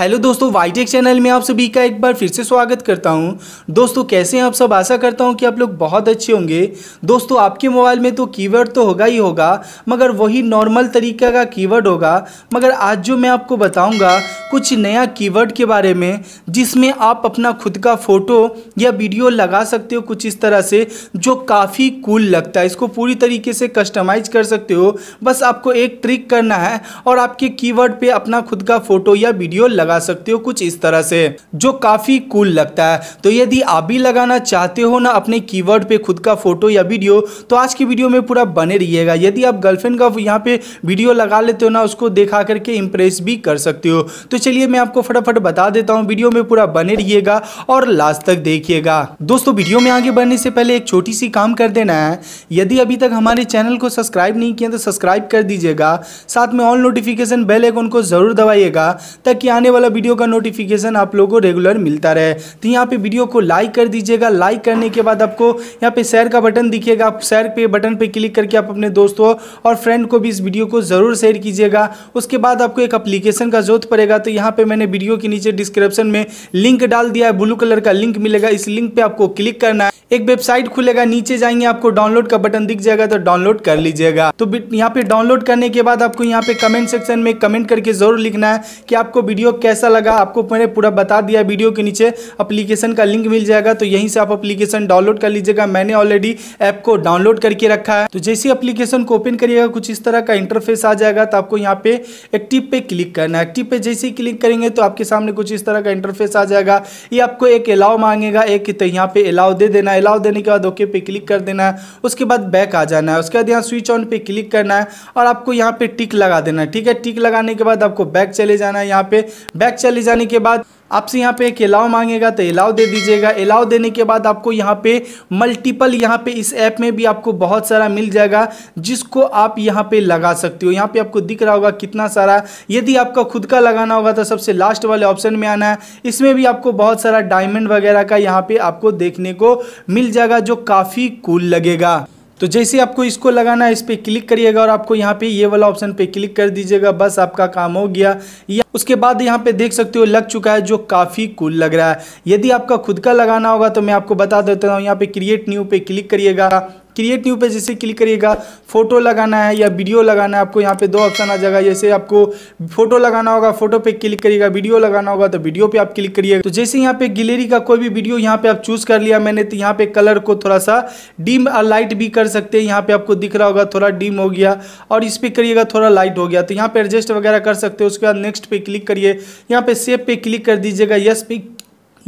hello दोस्तों वाईटेक channel में आप सभी का एक बार फिर से स्वागत करता हूं दोस्तों कैसे हैं आप सब आशा करता हूं कि आप लोग बहुत अच्छे होंगे दोस्तों आपके मोबाइल में तो कीवर्ड तो होगा ही होगा मगर वही नॉर्मल तरीक़े का कीवर्ड होगा मगर आज जो मैं आपको बताऊंगा कुछ नया कीवर्ड के बारे में जिसमें आप अपना खुद का फ़ोटो या वीडियो लगा सकते हो कुछ इस तरह से जो काफ़ी कूल लगता है इसको पूरी तरीके से कस्टमाइज कर सकते हो बस आपको एक ट्रिक करना है और आपके कीवर्ड पर अपना खुद का फ़ोटो या वीडियो लगा लगा सकते हो कुछ इस तरह से जो काफ़ी कूल लगता है तो यदि आप भी लगाना चाहते हो ना अपने कीवर्ड पे खुद का फोटो या वीडियो तो आज की वीडियो में पूरा बने रहिएगा यदि आप गर्लफ्रेंड का यहाँ पे वीडियो लगा लेते हो ना उसको देखा करके इम्प्रेस भी कर सकते हो तो चलिए मैं आपको फटाफट बता देता हूँ वीडियो में पूरा बने रहिएगा और लास्ट तक देखिएगा दोस्तों वीडियो में आगे बढ़ने से पहले एक छोटी सी काम कर देना है यदि अभी तक हमारे चैनल को सब्सक्राइब नहीं किया तो सब्सक्राइब कर दीजिएगा साथ में ऑल नोटिफिकेशन बेल आइकन को जरूर दबाइएगा ताकि आने आने वाला वीडियो का नोटिफिकेशन आप लोगों को रेगुलर मिलता रहे तो यहाँ पे वीडियो को लाइक कर दीजिएगा लाइक करने के बाद आपको यहाँ पे शेयर का बटन दिखेगा आप शेयर पे बटन पे क्लिक करके आप अपने दोस्तों और फ्रेंड को भी इस वीडियो को ज़रूर शेयर कीजिएगा उसके बाद आपको एक अप्लीकेशन का जरूरत पड़ेगा तो यहाँ पर मैंने वीडियो के नीचे डिस्क्रिप्शन में लिंक डाल दिया है ब्लू कलर का लिंक मिलेगा इस लिंक पर आपको क्लिक करना है एक वेबसाइट खुलेगा नीचे जाएंगे आपको डाउनलोड का बटन दिख जाएगा तो डाउनलोड कर लीजिएगा तो यहाँ पे डाउनलोड करने के बाद आपको यहाँ पे कमेंट सेक्शन में कमेंट करके जरूर लिखना है कि आपको वीडियो कैसा लगा आपको मैंने पूरा बता दिया वीडियो के नीचे अप्लीकेशन का लिंक मिल जाएगा तो यहीं से आप अप्लीकेशन डाउनलोड कर लीजिएगा मैंने ऑलरेडी ऐप को डाउनलोड करके रखा है तो जैसे अप्लीकेशन को ओपन करिएगा कुछ इस तरह का इंटरफेस आ जाएगा तो आपको यहाँ पे एक्टिव पे क्लिक करना है एक्टिव पे जैसे ही क्लिक करेंगे तो आपके सामने कुछ इस तरह का इंटरफेस आ जाएगा ये आपको एक अलाव मांगेगा एक तो यहाँ पे अलाव दे देना है अलाउ देने के बाद ओके पे क्लिक कर देना है उसके बाद बैक आ जाना है उसके बाद यहाँ स्विच ऑन पे क्लिक करना है और आपको यहाँ पे टिक लगा देना है ठीक है टिक लगाने के बाद आपको बैक चले जाना है यहाँ पे बैक चले जाने के बाद आपसे यहाँ पे एक अलाव मांगेगा तो अलाव दे दीजिएगा अलाव देने के बाद आपको यहाँ पे मल्टीपल यहाँ पे इस ऐप में भी आपको बहुत सारा मिल जाएगा जिसको आप यहाँ पे लगा सकते हो यहाँ पे आपको दिख रहा होगा कितना सारा यदि आपका खुद का लगाना होगा तो सबसे लास्ट वाले ऑप्शन में आना है इसमें भी आपको बहुत सारा डायमंड वगैरह का यहाँ पे आपको देखने को मिल जाएगा जो काफ़ी कूल लगेगा तो जैसे आपको इसको लगाना है इस पर क्लिक करिएगा और आपको यहाँ पे ये वाला ऑप्शन पे क्लिक कर दीजिएगा बस आपका काम हो गया या उसके बाद यहाँ पे देख सकते हो लग चुका है जो काफ़ी कूल लग रहा है यदि आपका खुद का लगाना होगा तो मैं आपको बता देता हूँ यहाँ पे क्रिएट न्यू पे क्लिक करिएगा क्रिएट न्यू पे जैसे क्लिक करिएगा फोटो लगाना है या वीडियो लगाना है आपको यहाँ पे दो ऑप्शन आ जाएगा जैसे आपको फोटो लगाना होगा फोटो पे क्लिक करिएगा वीडियो लगाना होगा तो वीडियो पे आप क्लिक करिएगा तो जैसे यहाँ पे गैलरी का कोई भी वीडियो यहाँ पे आप चूज कर लिया मैंने तो यहाँ पे कलर को थोड़ा सा डिम और लाइट भी कर सकते हैं यहाँ पे आपको दिख रहा होगा थोड़ा डिम हो गया और इस पर करिएगा थोड़ा लाइट हो गया तो यहाँ पे एडजस्ट वगैरह कर सकते हो उसके बाद नेक्स्ट पे क्लिक करिए यहाँ पे सेव पे क्लिक कर दीजिएगा यस पे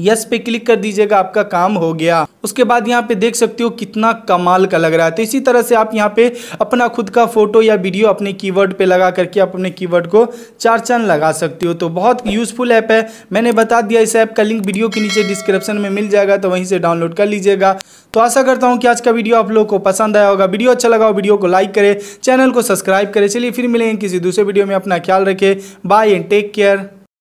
यस पे क्लिक कर दीजिएगा आपका काम हो गया उसके बाद यहाँ पे देख सकते हो कितना कमाल का लग रहा है तो इसी तरह से आप यहाँ पे अपना खुद का फोटो या वीडियो अपने कीवर्ड पे लगा करके आप अपने कीवर्ड को चार चांद लगा सकते हो तो बहुत यूजफुल ऐप है मैंने बता दिया इस ऐप का लिंक वीडियो के नीचे डिस्क्रिप्शन में मिल जाएगा तो वहीं से डाउनलोड कर लीजिएगा तो आशा करता हूँ कि आज का वीडियो आप लोग को पसंद आया होगा वीडियो अच्छा लगा हो वीडियो को लाइक करे चैनल को सब्सक्राइब करें चलिए फिर मिलेंगे किसी दूसरे वीडियो में अपना ख्याल रखे बाय एंड टेक केयर